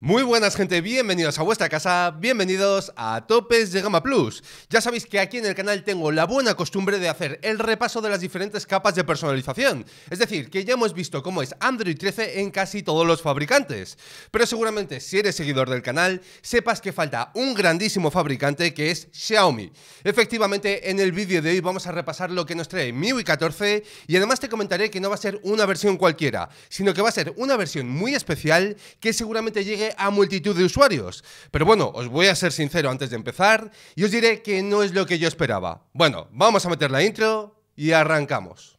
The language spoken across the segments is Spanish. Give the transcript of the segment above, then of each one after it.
Muy buenas gente, bienvenidos a vuestra casa, bienvenidos a Topes de Gama Plus. Ya sabéis que aquí en el canal tengo la buena costumbre de hacer el repaso de las diferentes capas de personalización, es decir, que ya hemos visto cómo es Android 13 en casi todos los fabricantes. Pero seguramente si eres seguidor del canal, sepas que falta un grandísimo fabricante que es Xiaomi. Efectivamente, en el vídeo de hoy vamos a repasar lo que nos trae MIUI 14 y además te comentaré que no va a ser una versión cualquiera, sino que va a ser una versión muy especial que seguramente llegue a multitud de usuarios. Pero bueno, os voy a ser sincero antes de empezar y os diré que no es lo que yo esperaba. Bueno, vamos a meter la intro y arrancamos.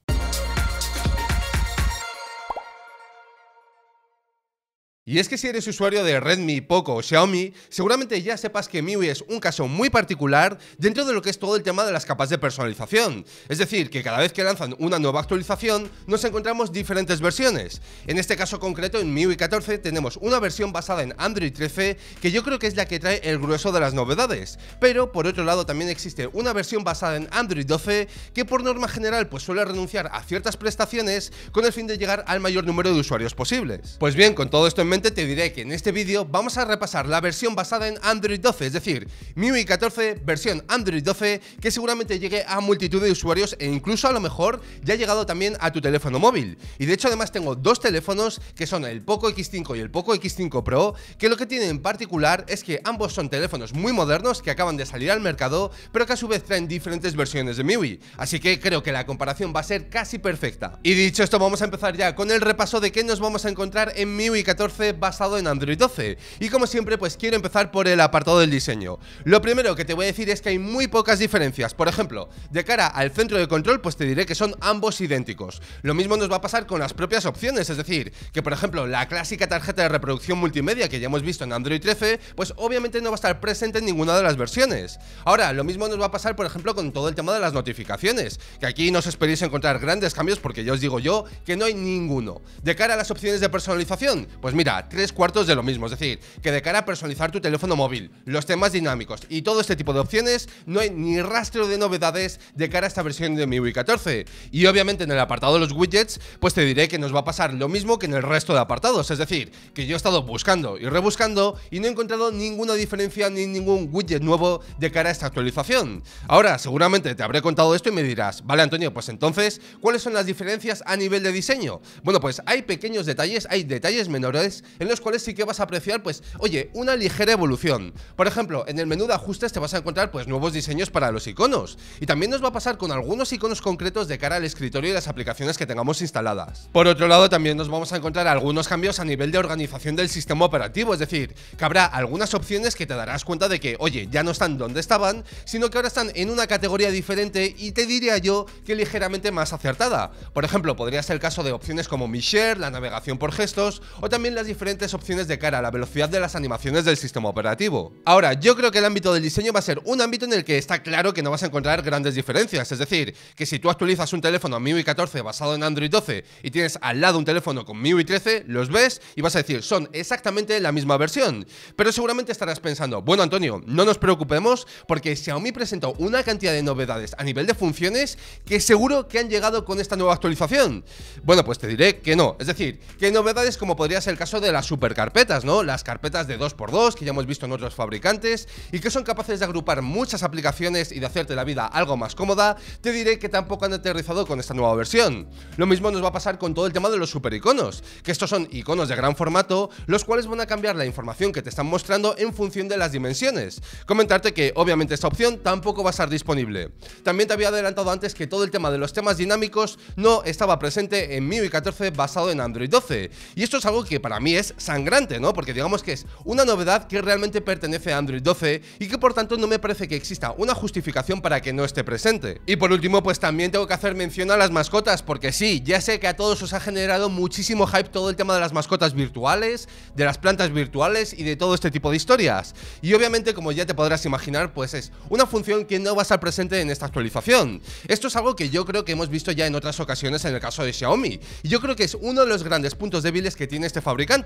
Y es que si eres usuario de Redmi, Poco o Xiaomi, seguramente ya sepas que MIUI es un caso muy particular dentro de lo que es todo el tema de las capas de personalización. Es decir, que cada vez que lanzan una nueva actualización, nos encontramos diferentes versiones. En este caso concreto, en MIUI 14, tenemos una versión basada en Android 13, que yo creo que es la que trae el grueso de las novedades. Pero, por otro lado, también existe una versión basada en Android 12, que por norma general pues suele renunciar a ciertas prestaciones con el fin de llegar al mayor número de usuarios posibles. Pues bien, con todo esto en mente, te diré que en este vídeo vamos a repasar la versión basada en Android 12, es decir, MIUI 14 versión Android 12 que seguramente llegue a multitud de usuarios e incluso a lo mejor ya ha llegado también a tu teléfono móvil. Y de hecho además tengo dos teléfonos que son el Poco X5 y el Poco X5 Pro, que lo que tienen en particular es que ambos son teléfonos muy modernos que acaban de salir al mercado, pero que a su vez traen diferentes versiones de MIUI. Así que creo que la comparación va a ser casi perfecta. Y dicho esto, vamos a empezar ya con el repaso de qué nos vamos a encontrar en MIUI 14 basado en Android 12. Y como siempre, pues quiero empezar por el apartado del diseño. Lo primero que te voy a decir es que hay muy pocas diferencias. Por ejemplo, de cara al centro de control, pues te diré que son ambos idénticos. Lo mismo nos va a pasar con las propias opciones, es decir, que por ejemplo la clásica tarjeta de reproducción multimedia que ya hemos visto en Android 13, pues obviamente no va a estar presente en ninguna de las versiones. Ahora, lo mismo nos va a pasar por ejemplo con todo el tema de las notificaciones, que aquí no os esperéis encontrar grandes cambios porque ya os digo yo que no hay ninguno. De cara a las opciones de personalización, pues mira, tres cuartos de lo mismo. Es decir, que de cara a personalizar tu teléfono móvil, los temas dinámicos y todo este tipo de opciones, no hay ni rastro de novedades de cara a esta versión de MIUI 14. Y obviamente en el apartado de los widgets, pues te diré que nos va a pasar lo mismo que en el resto de apartados. Es decir, que yo he estado buscando y rebuscando y no he encontrado ninguna diferencia ni ningún widget nuevo de cara a esta actualización. Ahora, seguramente te habré contado esto y me dirás, vale Antonio, pues entonces, ¿cuáles son las diferencias a nivel de diseño? Bueno, pues hay pequeños detalles, hay detalles menores en los cuales sí que vas a apreciar, pues, oye, una ligera evolución. Por ejemplo, en el menú de ajustes te vas a encontrar, pues, nuevos diseños para los iconos. Y también nos va a pasar con algunos iconos concretos de cara al escritorio y las aplicaciones que tengamos instaladas. Por otro lado, también nos vamos a encontrar algunos cambios a nivel de organización del sistema operativo, es decir, que habrá algunas opciones que te darás cuenta de que, oye, ya no están donde estaban, sino que ahora están en una categoría diferente y te diría yo que ligeramente más acertada. Por ejemplo, podría ser el caso de opciones como Mi Share, la navegación por gestos o también las diferentes opciones de cara a la velocidad de las animaciones del sistema operativo. Ahora, yo creo que el ámbito del diseño va a ser un ámbito en el que está claro que no vas a encontrar grandes diferencias, es decir, que si tú actualizas un teléfono a MIUI 14 basado en Android 12 y tienes al lado un teléfono con MIUI 13, los ves y vas a decir, son exactamente la misma versión. Pero seguramente estarás pensando, bueno Antonio, no nos preocupemos porque Xiaomi presentó una cantidad de novedades a nivel de funciones que seguro que han llegado con esta nueva actualización. Bueno, pues te diré que no, es decir, que novedades como podría ser el caso de las supercarpetas, ¿no? Las carpetas de 2x2 que ya hemos visto en otros fabricantes y que son capaces de agrupar muchas aplicaciones y de hacerte la vida algo más cómoda, te diré que tampoco han aterrizado con esta nueva versión. Lo mismo nos va a pasar con todo el tema de los supericonos, que estos son iconos de gran formato, los cuales van a cambiar la información que te están mostrando en función de las dimensiones. Comentarte que obviamente esta opción tampoco va a estar disponible. También te había adelantado antes que todo el tema de los temas dinámicos no estaba presente en MIUI 14 basado en Android 12, y esto es algo que para mí es sangrante, ¿no? Porque digamos que es una novedad que realmente pertenece a Android 12 y que por tanto no me parece que exista una justificación para que no esté presente. Y por último, pues también tengo que hacer mención a las mascotas, porque sí, ya sé que a todos os ha generado muchísimo hype todo el tema de las mascotas virtuales, de las plantas virtuales y de todo este tipo de historias. Y obviamente, como ya te podrás imaginar, pues es una función que no va a estar presente en esta actualización. Esto es algo que yo creo que hemos visto ya en otras ocasiones en el caso de Xiaomi. Y yo creo que es uno de los grandes puntos débiles que tiene este fabricante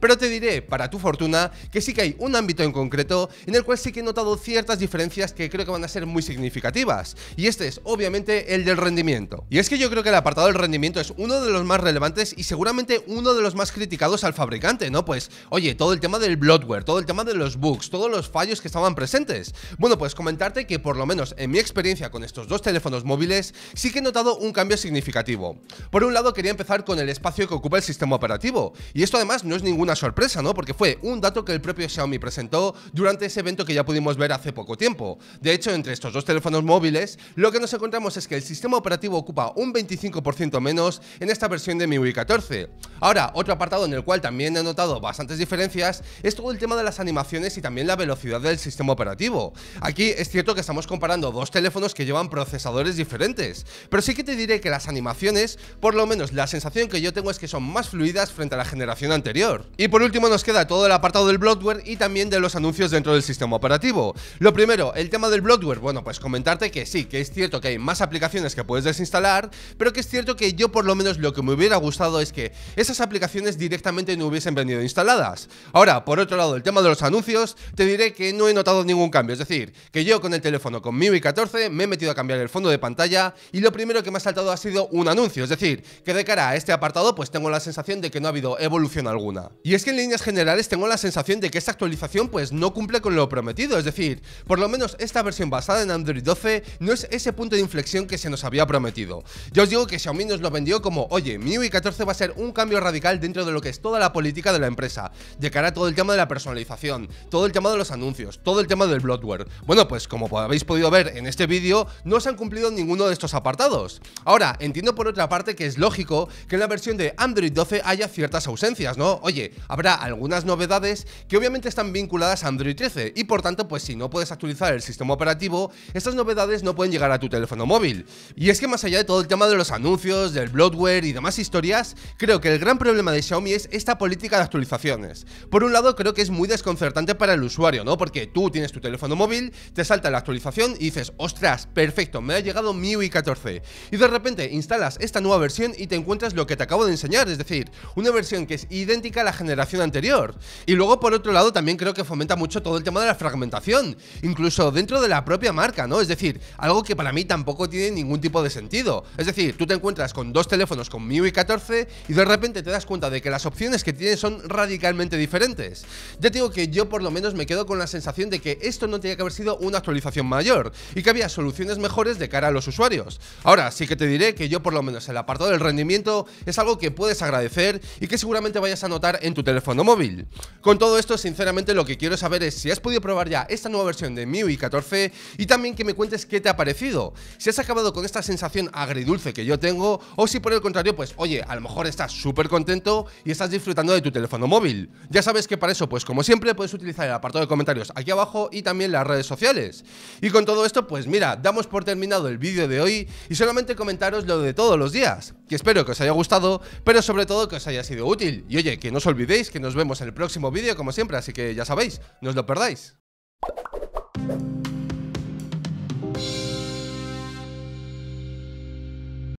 pero te diré, para tu fortuna, que sí que hay un ámbito en concreto en el cual sí que he notado ciertas diferencias que creo que van a ser muy significativas. Y este es, obviamente, el del rendimiento. Y es que yo creo que el apartado del rendimiento es uno de los más relevantes y seguramente uno de los más criticados al fabricante, ¿no? Pues, oye, todo el tema del bloatware, todo el tema de los bugs, todos los fallos que estaban presentes. Bueno, pues comentarte que por lo menos en mi experiencia con estos dos teléfonos móviles, sí que he notado un cambio significativo. Por un lado, quería empezar con el espacio que ocupa el sistema operativo. Y esto además no es ninguna sorpresa, ¿no? Porque fue un dato que el propio Xiaomi presentó durante ese evento que ya pudimos ver hace poco tiempo. De hecho, entre estos dos teléfonos móviles, lo que nos encontramos es que el sistema operativo ocupa un 25% menos en esta versión de MIUI 14. Ahora, otro apartado en el cual también he notado bastantes diferencias es todo el tema de las animaciones y también la velocidad del sistema operativo. Aquí es cierto que estamos comparando dos teléfonos que llevan procesadores diferentes, pero sí que te diré que las animaciones, por lo menos la sensación que yo tengo es que son más fluidas frente a la generación anterior y por último nos queda todo el apartado del bloatware y también de los anuncios dentro del sistema operativo. Lo primero, el tema del bloatware, bueno, pues comentarte que sí, que es cierto que hay más aplicaciones que puedes desinstalar, pero que es cierto que yo por lo menos lo que me hubiera gustado es que esas aplicaciones directamente no hubiesen venido instaladas. Ahora, por otro lado, el tema de los anuncios, te diré que no he notado ningún cambio, es decir, que yo con el teléfono con MIUI 14 me he metido a cambiar el fondo de pantalla y lo primero que me ha saltado ha sido un anuncio, es decir, que de cara a este apartado pues tengo la sensación de que no ha habido evolución y es que en líneas generales tengo la sensación de que esta actualización pues no cumple con lo prometido, es decir, por lo menos esta versión basada en Android 12 no es ese punto de inflexión que se nos había prometido. Yo os digo que Xiaomi nos lo vendió como, oye, MIUI 14 va a ser un cambio radical dentro de lo que es toda la política de la empresa, de cara a todo el tema de la personalización, todo el tema de los anuncios, todo el tema del bloatware. Bueno, pues como habéis podido ver en este vídeo, no se han cumplido ninguno de estos apartados. Ahora, entiendo por otra parte que es lógico que en la versión de Android 12 haya ciertas ausencias, ¿no? Oye, habrá algunas novedades que obviamente están vinculadas a Android 13 y por tanto, pues si no puedes actualizar el sistema operativo, estas novedades no pueden llegar a tu teléfono móvil. Y es que más allá de todo el tema de los anuncios, del bloatware y demás historias, creo que el gran problema de Xiaomi es esta política de actualizaciones. Por un lado, creo que es muy desconcertante para el usuario, ¿no? Porque tú tienes tu teléfono móvil, te salta la actualización y dices, ostras, perfecto, me ha llegado MIUI 14. Y de repente instalas esta nueva versión y te encuentras lo que te acabo de enseñar, es decir, una versión que es idéntica a la generación anterior. Y luego, por otro lado, también creo que fomenta mucho todo el tema de la fragmentación, incluso dentro de la propia marca, ¿no? Es decir, algo que para mí tampoco tiene ningún tipo de sentido. Es decir, tú te encuentras con dos teléfonos con MIUI 14 y de repente te das cuenta de que las opciones que tienes son radicalmente diferentes. Ya digo que yo por lo menos me quedo con la sensación de que esto no tenía que haber sido una actualización mayor y que había soluciones mejores de cara a los usuarios. Ahora, sí que te diré que yo por lo menos el apartado del rendimiento es algo que puedes agradecer y que seguramente vaya a anotar en tu teléfono móvil. Con todo esto, sinceramente, lo que quiero saber es si has podido probar ya esta nueva versión de MIUI 14 y también que me cuentes qué te ha parecido. Si has acabado con esta sensación agridulce que yo tengo o si por el contrario, pues oye, a lo mejor estás súper contento y estás disfrutando de tu teléfono móvil. Ya sabes que para eso, pues como siempre, puedes utilizar el apartado de comentarios aquí abajo y también las redes sociales. Y con todo esto, pues mira, damos por terminado el vídeo de hoy y solamente comentaros lo de todos los días que espero que os haya gustado, pero sobre todo que os haya sido útil. Y oye, que no os olvidéis que nos vemos en el próximo vídeo como siempre, así que ya sabéis, no os lo perdáis.